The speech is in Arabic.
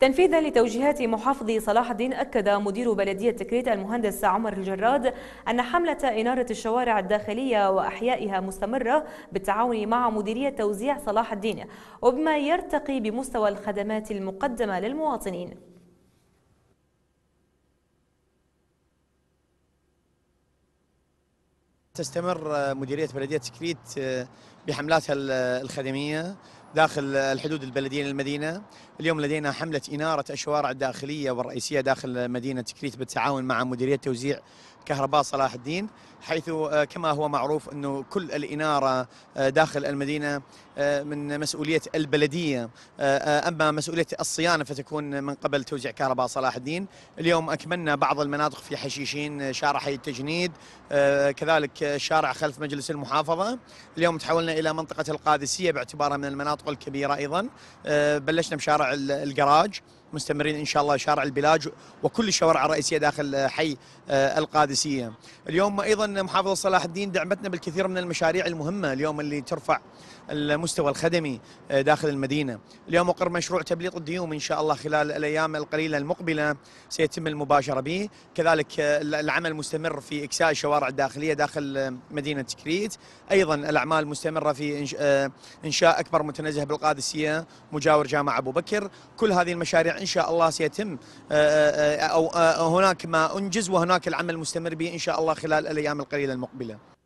تنفيذا لتوجيهات محافظ صلاح الدين أكد مدير بلدية تكريت المهندس عمر الجراد أن حملة إنارة الشوارع الداخلية وأحيائها مستمرة بالتعاون مع مديرية توزيع صلاح الدين وبما يرتقي بمستوى الخدمات المقدمة للمواطنين تستمر مديرية بلدية تكريت آه، بحملاتها الخدمية داخل الحدود البلدية للمدينة اليوم لدينا حملة إنارة الشوارع الداخلية والرئيسية داخل مدينة كريت بالتعاون مع مديرية توزيع كهرباء صلاح الدين حيث آه، كما هو معروف انه كل الاناره آه، داخل المدينه آه، من مسؤوليه البلديه اما مسؤوليه الصيانه فتكون من قبل توزيع كهرباء صلاح الدين اليوم اكملنا بعض المناطق في حشيشين شارع حي التجنيد كذلك شارع خلف مجلس المحافظه اليوم تحولنا الى منطقه القادسيه باعتبارها من المناطق الكبيره ايضا بلشنا بشارع الجراج مستمرين إن شاء الله شارع البلاج وكل الشوارع الرئيسية داخل آه، حي آه، القادسية اليوم أيضا محافظة صلاح الدين دعمتنا بالكثير من المشاريع المهمة اليوم اللي ترفع المستوى الخدمي آه، داخل المدينة اليوم أقر مشروع تبليط الديوم إن شاء الله خلال الأيام القليلة المقبلة سيتم المباشرة به كذلك العمل مستمر في إكساء الشوارع الداخلية داخل مدينة كريت أيضا الأعمال مستمرة في إنشاء أكبر متنزه بالقادسية مجاور جامع أبو بكر كل هذه المشاريع ان شاء الله سيتم آه، آه، آه، او هناك ما انجز وهناك العمل مستمر به ان شاء الله خلال الايام القليله المقبله